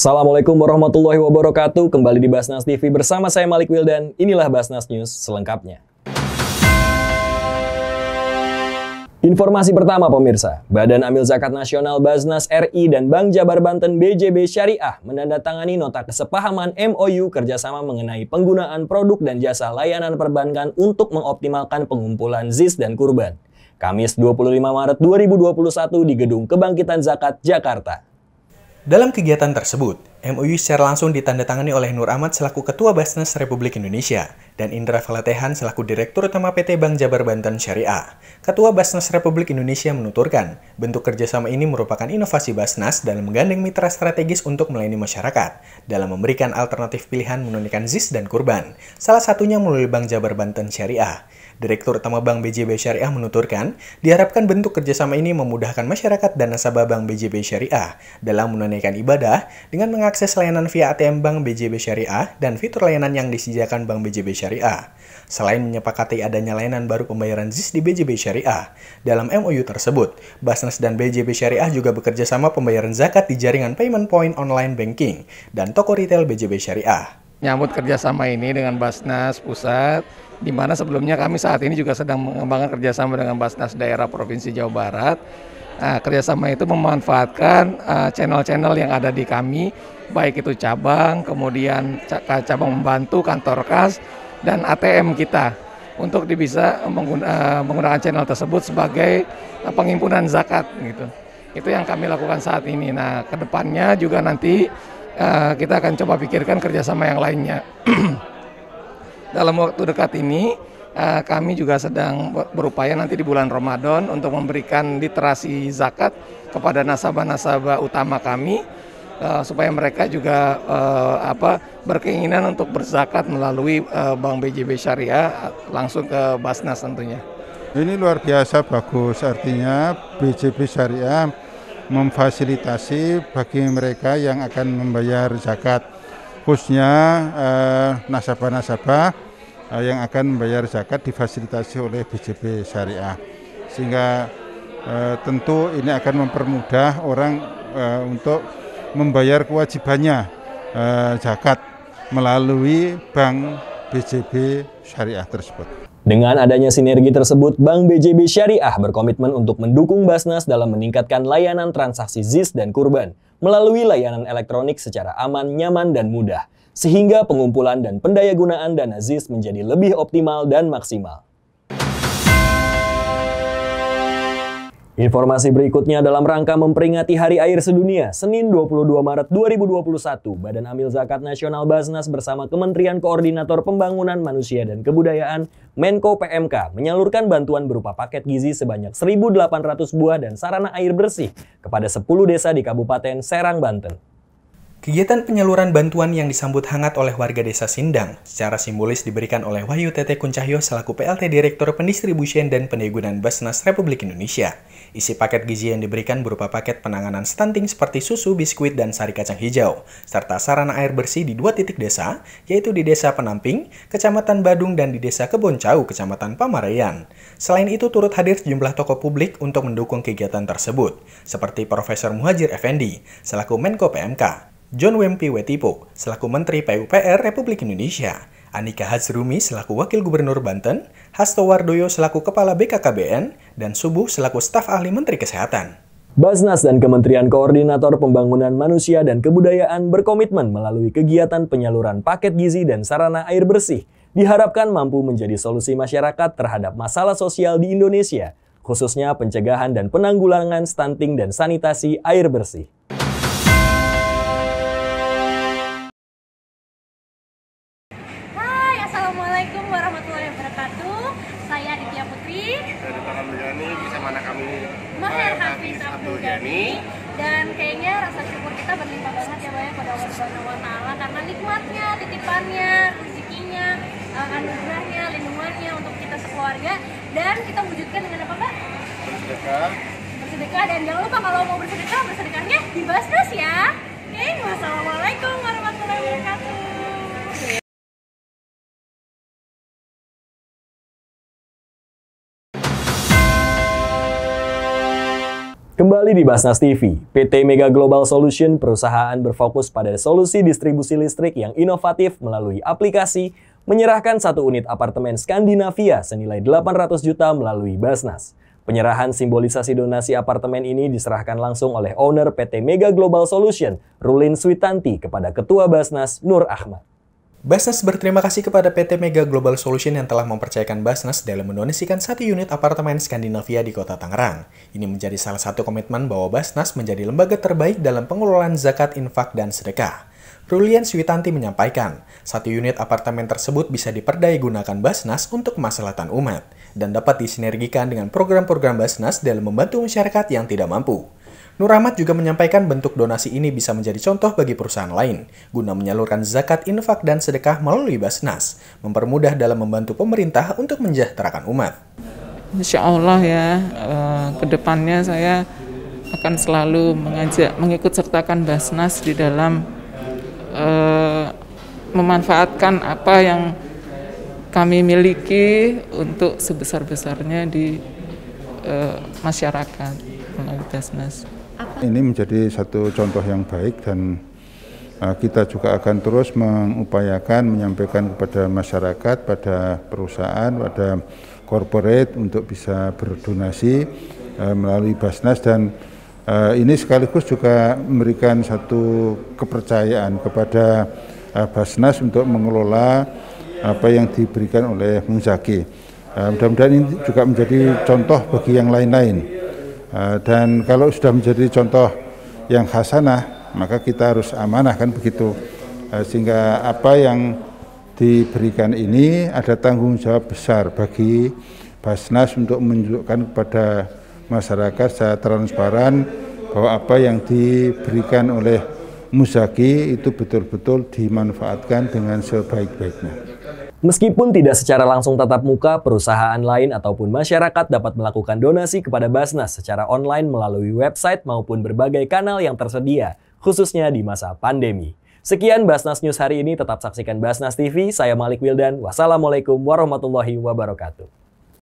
Assalamualaikum warahmatullahi wabarakatuh. Kembali di Basnas TV bersama saya Malik Wildan. Inilah Basnas News selengkapnya. Informasi pertama pemirsa, Badan Amil Zakat Nasional Basnas RI dan Bank Jabar Banten BJB Syariah menandatangani nota kesepahaman MOU kerjasama mengenai penggunaan produk dan jasa layanan perbankan untuk mengoptimalkan pengumpulan ZIS dan kurban. Kamis 25 Maret 2021 di Gedung Kebangkitan Zakat, Jakarta. Dalam kegiatan tersebut, MOU secara langsung ditandatangani oleh Nur Ahmad selaku Ketua Basnas Republik Indonesia dan Indra Falatehan selaku Direktur Utama PT Bank Jabar Banten Syariah. Ketua Basnas Republik Indonesia menuturkan, bentuk kerjasama ini merupakan inovasi Basnas dalam menggandeng mitra strategis untuk melayani masyarakat dalam memberikan alternatif pilihan menunaikan ZIS dan kurban, salah satunya melalui Bank Jabar Banten Syariah. Direktur Utama Bank BJB Syariah menuturkan, diharapkan bentuk kerjasama ini memudahkan masyarakat dan nasabah Bank BJB Syariah dalam menunaikan ibadah dengan mengakses layanan via ATM Bank BJB Syariah dan fitur layanan yang disediakan Bank BJB Syariah. Selain menyepakati adanya layanan baru pembayaran ZIS di BJB Syariah, dalam MOU tersebut, Basnas dan BJB Syariah juga bekerja sama pembayaran zakat di jaringan payment point online banking dan toko retail BJB Syariah. Nyambut kerjasama ini dengan Basnas Pusat, di mana sebelumnya kami saat ini juga sedang mengembangkan kerjasama dengan Basnas daerah Provinsi Jawa Barat. Nah, kerjasama itu memanfaatkan eh, channel-channel uh, yang ada di kami, baik itu cabang, kemudian cabang membantu, kantor kas, dan ATM kita untuk bisa mengguna, eh, menggunakan channel tersebut sebagai eh, pengimpunan zakat gitu. Itu yang kami lakukan saat ini. Nah, kedepannya juga nanti uh, kita akan coba pikirkan kerjasama yang lainnya. dalam waktu dekat ini uh, kami juga sedang berupaya nanti di bulan Ramadan untuk memberikan literasi zakat kepada nasabah-nasabah utama kami uh, supaya mereka juga uh, apa berkeinginan untuk berzakat melalui uh, Bank BJB Syariah langsung ke Basnas tentunya. Ini luar biasa bagus artinya BJB Syariah memfasilitasi bagi mereka yang akan membayar zakat fokusnya nasabah eh, nasabah-nasabah eh, yang akan membayar zakat difasilitasi oleh BJB Syariah sehingga eh, tentu ini akan mempermudah orang eh, untuk membayar kewajibannya eh, zakat melalui bank BJB Syariah tersebut. Dengan adanya sinergi tersebut, Bank BJB Syariah berkomitmen untuk mendukung Basnas dalam meningkatkan layanan transaksi ZIS dan kurban melalui layanan elektronik secara aman, nyaman, dan mudah, sehingga pengumpulan dan pendayagunaan dana ZIS menjadi lebih optimal dan maksimal. Informasi berikutnya dalam rangka memperingati Hari Air Sedunia, Senin 22 Maret 2021, Badan Amil Zakat Nasional Basnas bersama Kementerian Koordinator Pembangunan Manusia dan Kebudayaan, Menko PMK, menyalurkan bantuan berupa paket gizi sebanyak 1.800 buah dan sarana air bersih kepada 10 desa di Kabupaten Serang, Banten. Kegiatan penyaluran bantuan yang disambut hangat oleh warga desa Sindang secara simbolis diberikan oleh Wahyu Tete Kuncahyo selaku PLT Direktur Pendistribusian dan Pendegunan Basnas Republik Indonesia. Isi paket gizi yang diberikan berupa paket penanganan stunting seperti susu, biskuit, dan sari kacang hijau, serta sarana air bersih di dua titik desa, yaitu di Desa Penamping, Kecamatan Badung, dan di Desa Keboncau, Kecamatan Pamareyan. Selain itu turut hadir sejumlah tokoh publik untuk mendukung kegiatan tersebut, seperti Profesor Muhajir Effendi, selaku Menko PMK, John Wempi Wetipo, selaku Menteri PUPR Republik Indonesia, Anika Hazrumi selaku Wakil Gubernur Banten, Hasto Wardoyo selaku Kepala BKKBN, dan Subuh selaku Staf Ahli Menteri Kesehatan. Basnas dan Kementerian Koordinator Pembangunan Manusia dan Kebudayaan berkomitmen melalui kegiatan penyaluran paket gizi dan sarana air bersih diharapkan mampu menjadi solusi masyarakat terhadap masalah sosial di Indonesia, khususnya pencegahan dan penanggulangan stunting dan sanitasi air bersih. Maher Hafiz Abdul Ghani dan kayaknya rasa syukur kita berlimpah banget ya banyak ya, pada Allah Subhanahu wa taala karena nikmatnya, titipannya, rezekinya, eh, anugerahnya, lindungannya untuk kita sekeluarga dan kita wujudkan dengan apa, Pak? Bersedekah. Bersedekah dan jangan lupa kalau mau bersedekah, bersedekahnya di Basnas ya. Oke, okay, wassalamualaikum. Kembali di Basnas TV, PT Mega Global Solution perusahaan berfokus pada solusi distribusi listrik yang inovatif melalui aplikasi, menyerahkan satu unit apartemen Skandinavia senilai 800 juta melalui Basnas. Penyerahan simbolisasi donasi apartemen ini diserahkan langsung oleh owner PT Mega Global Solution, Rulin Switanti, kepada Ketua Basnas Nur Ahmad. Basnas berterima kasih kepada PT Mega Global Solution yang telah mempercayakan Basnas dalam mendonasikan satu unit apartemen Skandinavia di kota Tangerang. Ini menjadi salah satu komitmen bahwa Basnas menjadi lembaga terbaik dalam pengelolaan zakat, infak, dan sedekah. Rulian Switanti menyampaikan, satu unit apartemen tersebut bisa diperdaya gunakan Basnas untuk kemaslahatan umat, dan dapat disinergikan dengan program-program Basnas dalam membantu masyarakat yang tidak mampu. Nur Rahmat juga menyampaikan bentuk donasi ini bisa menjadi contoh bagi perusahaan lain, guna menyalurkan zakat infak dan sedekah melalui Basnas, mempermudah dalam membantu pemerintah untuk menjahterakan umat. Insya Allah ya, eh, kedepannya saya akan selalu mengajak mengikut sertakan Basnas di dalam eh, memanfaatkan apa yang kami miliki untuk sebesar-besarnya di uh, masyarakat melalui Basnas. Ini menjadi satu contoh yang baik dan eh, kita juga akan terus mengupayakan menyampaikan kepada masyarakat, pada perusahaan, pada corporate untuk bisa berdonasi eh, melalui Basnas dan eh, ini sekaligus juga memberikan satu kepercayaan kepada Basnas untuk mengelola apa yang diberikan oleh Muzaki. mudah-mudahan ini juga menjadi contoh bagi yang lain-lain. Eh, dan kalau sudah menjadi contoh yang khasanah, maka kita harus amanah kan begitu eh, sehingga apa yang diberikan ini ada tanggung jawab besar bagi Basnas untuk menunjukkan kepada masyarakat secara transparan bahwa apa yang diberikan oleh Musaki itu betul-betul dimanfaatkan dengan sebaik-baiknya. Meskipun tidak secara langsung tatap muka, perusahaan lain ataupun masyarakat dapat melakukan donasi kepada Basnas secara online melalui website maupun berbagai kanal yang tersedia, khususnya di masa pandemi. Sekian Basnas News hari ini, tetap saksikan Basnas TV. Saya Malik Wildan, wassalamualaikum warahmatullahi wabarakatuh.